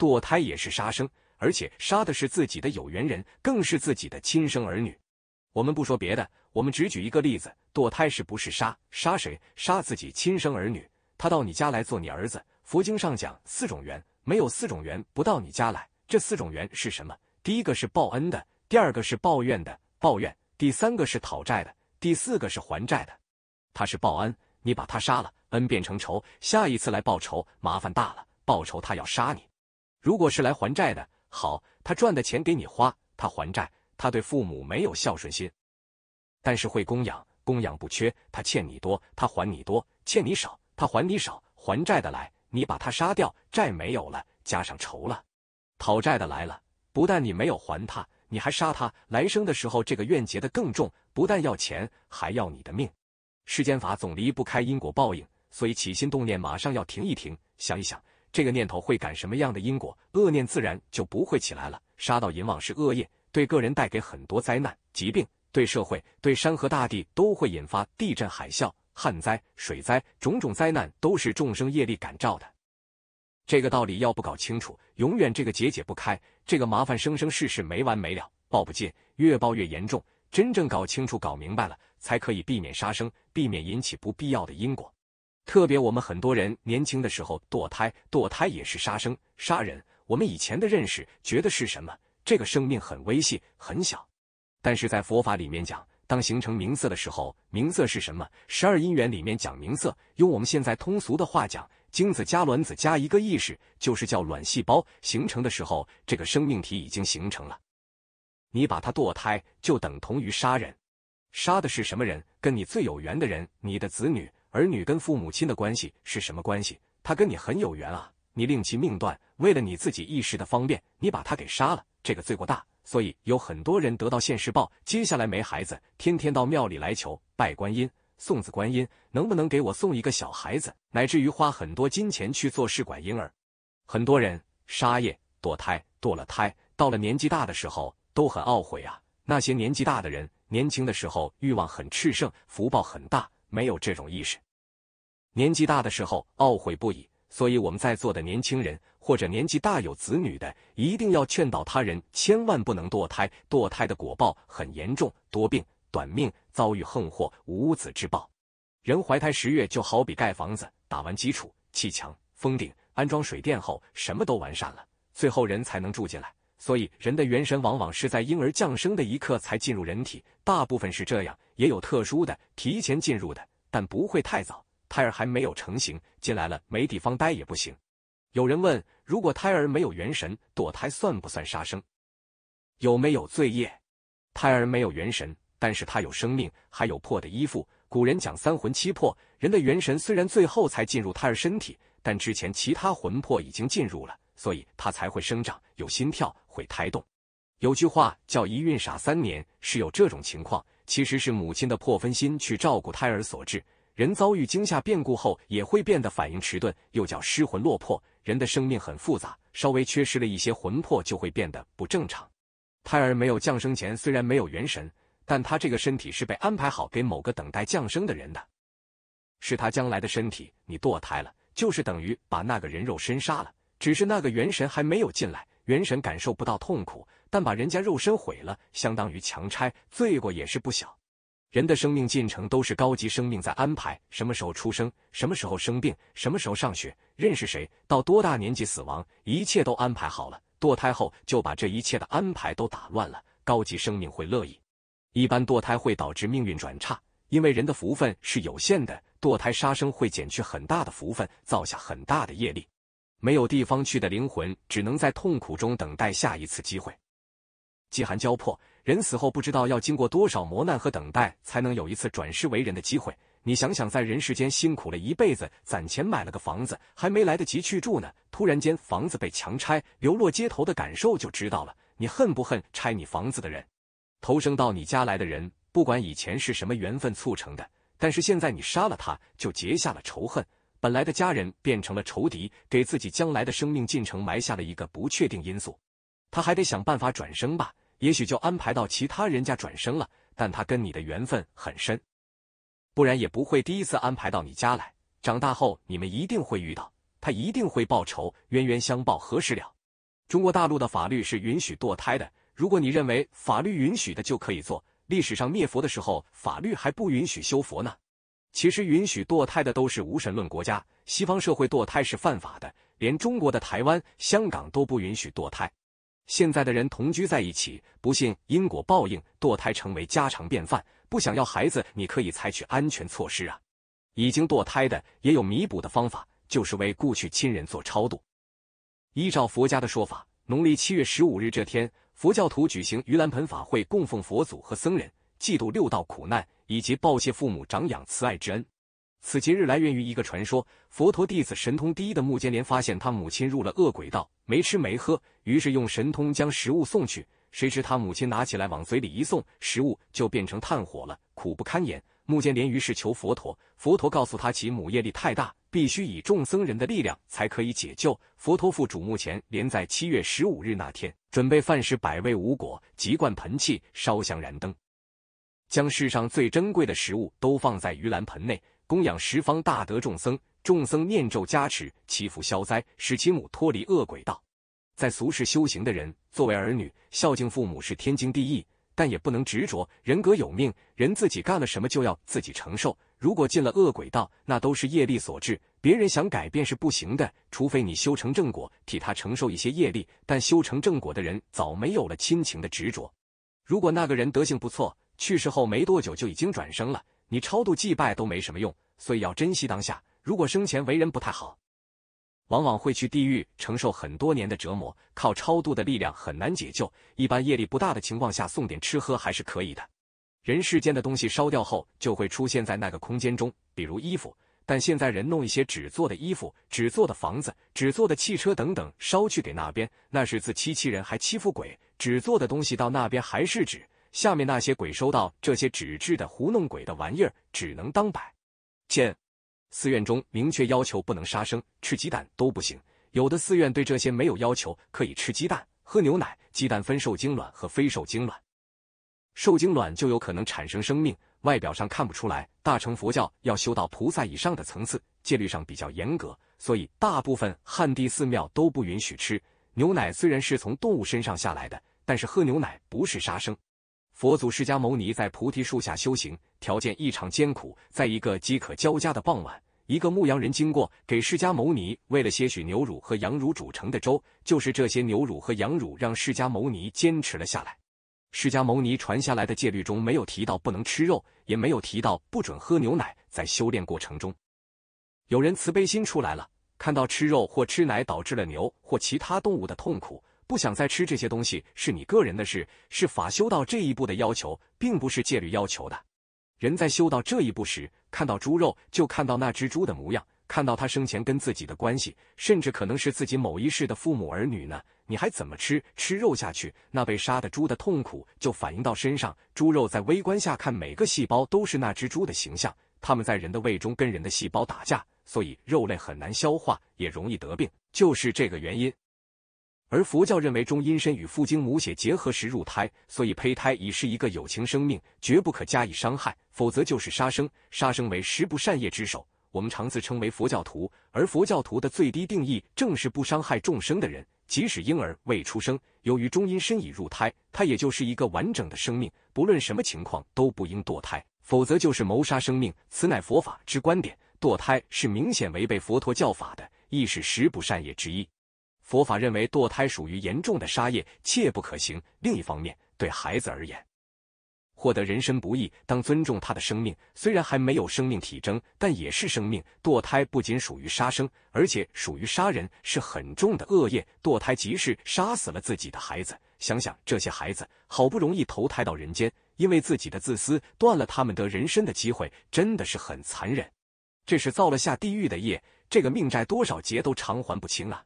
堕胎也是杀生，而且杀的是自己的有缘人，更是自己的亲生儿女。我们不说别的，我们只举一个例子：堕胎是不是杀？杀谁？杀自己亲生儿女？他到你家来做你儿子。佛经上讲四种缘，没有四种缘不到你家来。这四种缘是什么？第一个是报恩的，第二个是抱怨的，抱怨；第三个是讨债的，第四个是还债的。他是报恩，你把他杀了，恩变成仇，下一次来报仇，麻烦大了。报仇他要杀你。如果是来还债的，好，他赚的钱给你花，他还债。他对父母没有孝顺心，但是会供养，供养不缺。他欠你多，他还你多；欠你少，他还你少。还债的来，你把他杀掉，债没有了，加上仇了。讨债的来了，不但你没有还他，你还杀他。来生的时候，这个怨结的更重，不但要钱，还要你的命。世间法总离不开因果报应，所以起心动念马上要停一停，想一想。这个念头会感什么样的因果？恶念自然就不会起来了。杀到阎王是恶业，对个人带给很多灾难、疾病；对社会、对山河大地都会引发地震、海啸、旱灾、水灾，种种灾难都是众生业力感召的。这个道理要不搞清楚，永远这个结解不开，这个麻烦生生世世没完没了，报不尽，越报越严重。真正搞清楚、搞明白了，才可以避免杀生，避免引起不必要的因果。特别我们很多人年轻的时候堕胎，堕胎也是杀生、杀人。我们以前的认识觉得是什么？这个生命很危险、很小。但是在佛法里面讲，当形成名色的时候，名色是什么？十二因缘里面讲名色，用我们现在通俗的话讲，精子加卵子加一个意识，就是叫卵细胞形成的时候，这个生命体已经形成了。你把它堕胎，就等同于杀人，杀的是什么人？跟你最有缘的人，你的子女。儿女跟父母亲的关系是什么关系？他跟你很有缘啊，你令其命断，为了你自己一时的方便，你把他给杀了，这个罪过大。所以有很多人得到现世报，接下来没孩子，天天到庙里来求，拜观音，送子观音，能不能给我送一个小孩子？乃至于花很多金钱去做试管婴儿，很多人杀业、堕胎，堕了胎，到了年纪大的时候都很懊悔啊。那些年纪大的人，年轻的时候欲望很炽盛，福报很大，没有这种意识。年纪大的时候懊悔不已，所以我们在座的年轻人或者年纪大有子女的，一定要劝导他人，千万不能堕胎。堕胎的果报很严重，多病、短命、遭遇横祸、无子之报。人怀胎十月，就好比盖房子，打完基础、砌墙、封顶、安装水电后，什么都完善了，最后人才能住进来。所以人的元神往往是在婴儿降生的一刻才进入人体，大部分是这样，也有特殊的提前进入的，但不会太早。胎儿还没有成型，进来了没地方待也不行。有人问：如果胎儿没有元神，堕胎算不算杀生？有没有罪业？胎儿没有元神，但是他有生命，还有魄的衣服。古人讲三魂七魄，人的元神虽然最后才进入胎儿身体，但之前其他魂魄已经进入了，所以他才会生长，有心跳，会胎动。有句话叫一孕傻三年，是有这种情况，其实是母亲的魄分心去照顾胎儿所致。人遭遇惊吓变故后也会变得反应迟钝，又叫失魂落魄。人的生命很复杂，稍微缺失了一些魂魄就会变得不正常。胎儿没有降生前虽然没有元神，但他这个身体是被安排好给某个等待降生的人的，是他将来的身体。你堕胎了，就是等于把那个人肉身杀了，只是那个元神还没有进来，元神感受不到痛苦，但把人家肉身毁了，相当于强拆，罪过也是不小。人的生命进程都是高级生命在安排，什么时候出生，什么时候生病，什么时候上学，认识谁，到多大年纪死亡，一切都安排好了。堕胎后就把这一切的安排都打乱了，高级生命会乐意。一般堕胎会导致命运转差，因为人的福分是有限的，堕胎杀生会减去很大的福分，造下很大的业力，没有地方去的灵魂只能在痛苦中等待下一次机会，饥寒交迫。人死后不知道要经过多少磨难和等待，才能有一次转世为人的机会。你想想，在人世间辛苦了一辈子，攒钱买了个房子，还没来得及去住呢，突然间房子被强拆，流落街头的感受就知道了。你恨不恨拆你房子的人？投生到你家来的人，不管以前是什么缘分促成的，但是现在你杀了他，就结下了仇恨。本来的家人变成了仇敌，给自己将来的生命进程埋下了一个不确定因素。他还得想办法转生吧。也许就安排到其他人家转生了，但他跟你的缘分很深，不然也不会第一次安排到你家来。长大后你们一定会遇到，他一定会报仇，冤冤相报何时了？中国大陆的法律是允许堕胎的，如果你认为法律允许的就可以做。历史上灭佛的时候，法律还不允许修佛呢。其实允许堕胎的都是无神论国家，西方社会堕胎是犯法的，连中国的台湾、香港都不允许堕胎。现在的人同居在一起，不信因果报应，堕胎成为家常便饭。不想要孩子，你可以采取安全措施啊。已经堕胎的，也有弥补的方法，就是为故去亲人做超度。依照佛家的说法，农历七月十五日这天，佛教徒举行盂兰盆法会，供奉佛祖和僧人，嫉妒六道苦难，以及报谢父母长养慈爱之恩。此节日来源于一个传说：佛陀弟子神通第一的目犍连发现他母亲入了恶鬼道，没吃没喝，于是用神通将食物送去。谁知他母亲拿起来往嘴里一送，食物就变成炭火了，苦不堪言。目犍连于是求佛陀，佛陀告诉他其母业力太大，必须以众僧人的力量才可以解救。佛陀父主目前连在七月十五日那天准备饭食百味无果，集灌盆器，烧香燃灯，将世上最珍贵的食物都放在盂兰盆内。供养十方大德众僧，众僧念咒加持，祈福消灾，使其母脱离恶鬼道。在俗世修行的人，作为儿女，孝敬父母是天经地义，但也不能执着。人格有命，人自己干了什么就要自己承受。如果进了恶鬼道，那都是业力所致，别人想改变是不行的，除非你修成正果，替他承受一些业力。但修成正果的人早没有了亲情的执着。如果那个人德行不错，去世后没多久就已经转生了。你超度祭拜都没什么用，所以要珍惜当下。如果生前为人不太好，往往会去地狱承受很多年的折磨，靠超度的力量很难解救。一般业力不大的情况下，送点吃喝还是可以的。人世间的东西烧掉后，就会出现在那个空间中，比如衣服。但现在人弄一些纸做的衣服、纸做的房子、纸做的汽车等等烧去给那边，那是自欺欺人，还欺负鬼。纸做的东西到那边还是纸。下面那些鬼收到这些纸质的糊弄鬼的玩意儿，只能当摆件。寺院中明确要求不能杀生，吃鸡蛋都不行。有的寺院对这些没有要求，可以吃鸡蛋、喝牛奶。鸡蛋分受精卵和非受精卵，受精卵就有可能产生生命，外表上看不出来。大乘佛教要修到菩萨以上的层次，戒律上比较严格，所以大部分汉地寺庙都不允许吃牛奶。虽然是从动物身上下来的，但是喝牛奶不是杀生。佛祖释迦牟尼在菩提树下修行，条件异常艰苦。在一个饥渴交加的傍晚，一个牧羊人经过，给释迦牟尼喂了些许牛乳和羊乳煮成的粥。就是这些牛乳和羊乳，让释迦牟尼坚持了下来。释迦牟尼传下来的戒律中没有提到不能吃肉，也没有提到不准喝牛奶。在修炼过程中，有人慈悲心出来了，看到吃肉或吃奶导致了牛或其他动物的痛苦。不想再吃这些东西是你个人的事，是法修到这一步的要求，并不是戒律要求的。人在修到这一步时，看到猪肉就看到那只猪的模样，看到他生前跟自己的关系，甚至可能是自己某一世的父母儿女呢。你还怎么吃吃肉下去？那被杀的猪的痛苦就反映到身上。猪肉在微观下看，每个细胞都是那只猪的形象，他们在人的胃中跟人的细胞打架，所以肉类很难消化，也容易得病，就是这个原因。而佛教认为，中阴身与父精母血结合时入胎，所以胚胎已是一个有情生命，绝不可加以伤害，否则就是杀生。杀生为十不善业之首。我们常自称为佛教徒，而佛教徒的最低定义正是不伤害众生的人。即使婴儿未出生，由于中阴身已入胎，他也就是一个完整的生命，不论什么情况都不应堕胎，否则就是谋杀生命。此乃佛法之观点，堕胎是明显违背佛陀教法的，亦是十不善业之一。佛法认为堕胎属于严重的杀业，切不可行。另一方面，对孩子而言，获得人身不易，当尊重他的生命。虽然还没有生命体征，但也是生命。堕胎不仅属于杀生，而且属于杀人，是很重的恶业。堕胎即是杀死了自己的孩子。想想这些孩子好不容易投胎到人间，因为自己的自私断了他们得人身的机会，真的是很残忍。这是造了下地狱的业，这个命债多少劫都偿还不清啊。